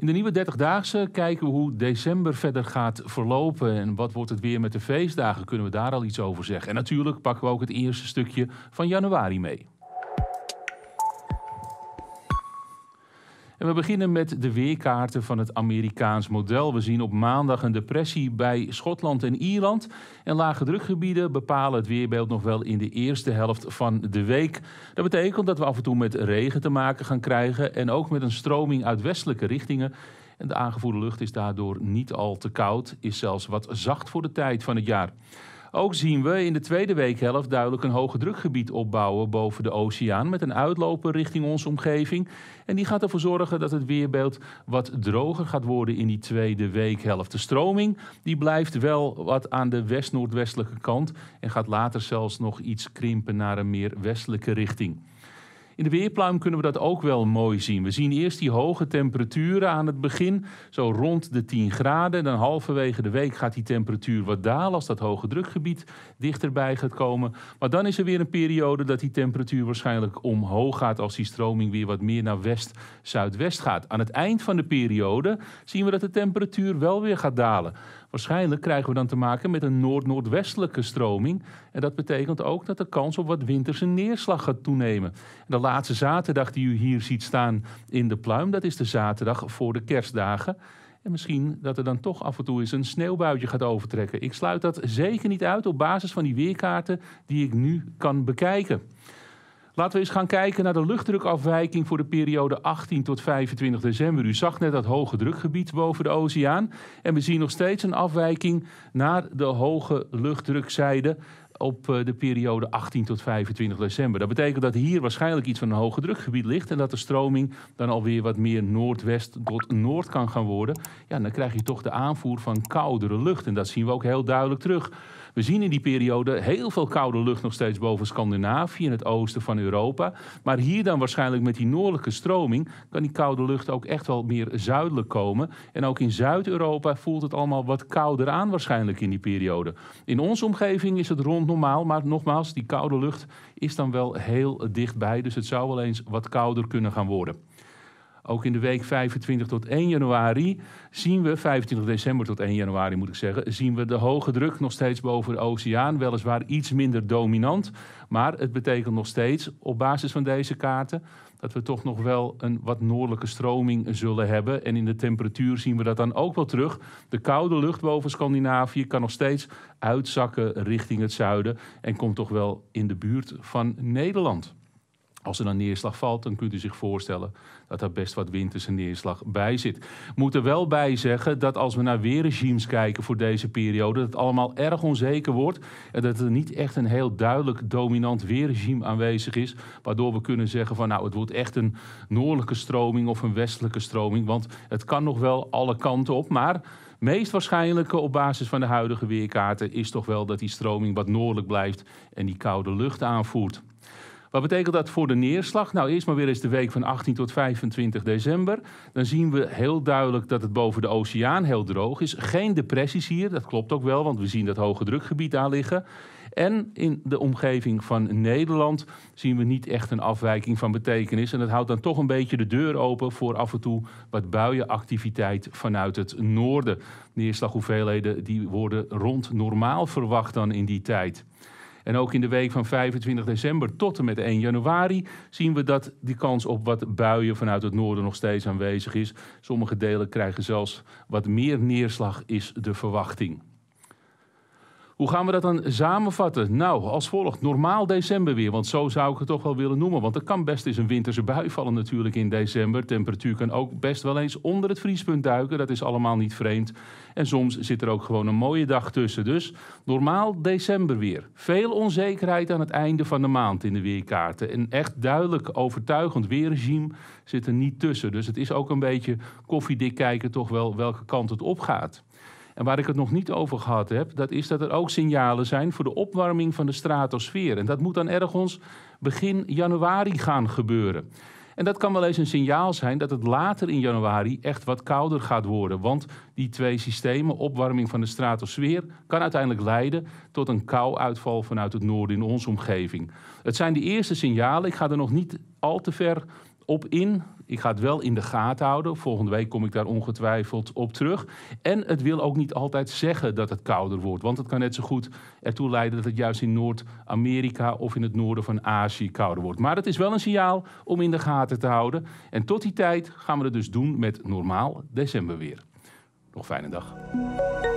In de nieuwe 30-daagse kijken we hoe december verder gaat verlopen. En wat wordt het weer met de feestdagen? Kunnen we daar al iets over zeggen? En natuurlijk pakken we ook het eerste stukje van januari mee. En we beginnen met de weerkaarten van het Amerikaans model. We zien op maandag een depressie bij Schotland en Ierland. En lage drukgebieden bepalen het weerbeeld nog wel in de eerste helft van de week. Dat betekent dat we af en toe met regen te maken gaan krijgen en ook met een stroming uit westelijke richtingen. En de aangevoerde lucht is daardoor niet al te koud, is zelfs wat zacht voor de tijd van het jaar. Ook zien we in de tweede weekhelft duidelijk een hoge drukgebied opbouwen boven de oceaan met een uitloper richting onze omgeving. En die gaat ervoor zorgen dat het weerbeeld wat droger gaat worden in die tweede weekhelft. De stroming die blijft wel wat aan de west-noordwestelijke kant en gaat later zelfs nog iets krimpen naar een meer westelijke richting. In de weerpluim kunnen we dat ook wel mooi zien. We zien eerst die hoge temperaturen aan het begin, zo rond de 10 graden. Dan halverwege de week gaat die temperatuur wat dalen als dat hoge drukgebied dichterbij gaat komen. Maar dan is er weer een periode dat die temperatuur waarschijnlijk omhoog gaat als die stroming weer wat meer naar west-zuidwest gaat. Aan het eind van de periode zien we dat de temperatuur wel weer gaat dalen. Waarschijnlijk krijgen we dan te maken met een noord-noordwestelijke stroming. En dat betekent ook dat de kans op wat winterse neerslag gaat toenemen. De laatste zaterdag die u hier ziet staan in de pluim, dat is de zaterdag voor de kerstdagen. En misschien dat er dan toch af en toe eens een sneeuwbuitje gaat overtrekken. Ik sluit dat zeker niet uit op basis van die weerkaarten die ik nu kan bekijken. Laten we eens gaan kijken naar de luchtdrukafwijking voor de periode 18 tot 25 december. U zag net dat hoge drukgebied boven de oceaan. En we zien nog steeds een afwijking naar de hoge luchtdrukzijde op eh, de periode 18 tot 25 december. Dat betekent dat hier waarschijnlijk iets van een hoge drukgebied ligt en dat de stroming dan alweer wat meer noordwest tot noord kan gaan worden. Ja, dan krijg je toch de aanvoer van koudere lucht en dat zien we ook heel duidelijk terug. We zien in die periode heel veel koude lucht nog steeds boven Scandinavië en het oosten van Europa. Maar hier dan waarschijnlijk met die noordelijke stroming kan die koude lucht ook echt wel meer zuidelijk komen. En ook in Zuid-Europa voelt het allemaal wat kouder aan waarschijnlijk in die periode. In onze omgeving is het rond normaal. Maar nogmaals, die koude lucht is dan wel heel dichtbij. Dus het zou wel eens wat kouder kunnen gaan worden. Ook in de week 25 tot 1 januari zien we, 25 december tot 1 januari moet ik zeggen, zien we de hoge druk nog steeds boven de oceaan. Weliswaar iets minder dominant, maar het betekent nog steeds op basis van deze kaarten dat we toch nog wel een wat noordelijke stroming zullen hebben. En in de temperatuur zien we dat dan ook wel terug. De koude lucht boven Scandinavië kan nog steeds uitzakken richting het zuiden en komt toch wel in de buurt van Nederland. Als er een neerslag valt, dan kunt u zich voorstellen dat er best wat winterse neerslag bij zit. Ik moet er wel bij zeggen dat als we naar weerregimes kijken voor deze periode, dat het allemaal erg onzeker wordt. En dat er niet echt een heel duidelijk dominant weerregime aanwezig is. Waardoor we kunnen zeggen van nou, het wordt echt een noordelijke stroming of een westelijke stroming. Want het kan nog wel alle kanten op. Maar meest waarschijnlijke op basis van de huidige weerkaarten is toch wel dat die stroming wat noordelijk blijft en die koude lucht aanvoert. Wat betekent dat voor de neerslag? Nou, eerst maar weer eens de week van 18 tot 25 december. Dan zien we heel duidelijk dat het boven de oceaan heel droog is. Geen depressies hier, dat klopt ook wel, want we zien dat hoge drukgebied daar liggen. En in de omgeving van Nederland zien we niet echt een afwijking van betekenis. En dat houdt dan toch een beetje de deur open voor af en toe wat buienactiviteit vanuit het noorden. Neerslaghoeveelheden die worden rond normaal verwacht dan in die tijd. En ook in de week van 25 december tot en met 1 januari zien we dat die kans op wat buien vanuit het noorden nog steeds aanwezig is. Sommige delen krijgen zelfs wat meer neerslag, is de verwachting. Hoe gaan we dat dan samenvatten? Nou, als volgt. Normaal december weer, want zo zou ik het toch wel willen noemen. Want er kan best eens een winterse bui vallen natuurlijk in december. Temperatuur kan ook best wel eens onder het vriespunt duiken. Dat is allemaal niet vreemd. En soms zit er ook gewoon een mooie dag tussen. Dus normaal december weer. Veel onzekerheid aan het einde van de maand in de weerkaarten. Een echt duidelijk overtuigend weerregime zit er niet tussen. Dus het is ook een beetje koffiedik kijken toch wel welke kant het opgaat. En waar ik het nog niet over gehad heb, dat is dat er ook signalen zijn voor de opwarming van de stratosfeer. En dat moet dan ergens begin januari gaan gebeuren. En dat kan wel eens een signaal zijn dat het later in januari echt wat kouder gaat worden. Want die twee systemen, opwarming van de stratosfeer, kan uiteindelijk leiden tot een kouuitval vanuit het noorden in onze omgeving. Het zijn de eerste signalen. Ik ga er nog niet al te ver op in. Ik ga het wel in de gaten houden. Volgende week kom ik daar ongetwijfeld op terug. En het wil ook niet altijd zeggen dat het kouder wordt. Want het kan net zo goed ertoe leiden dat het juist in Noord-Amerika of in het noorden van Azië kouder wordt. Maar het is wel een signaal om in de gaten te houden. En tot die tijd gaan we het dus doen met normaal decemberweer. Nog fijne dag.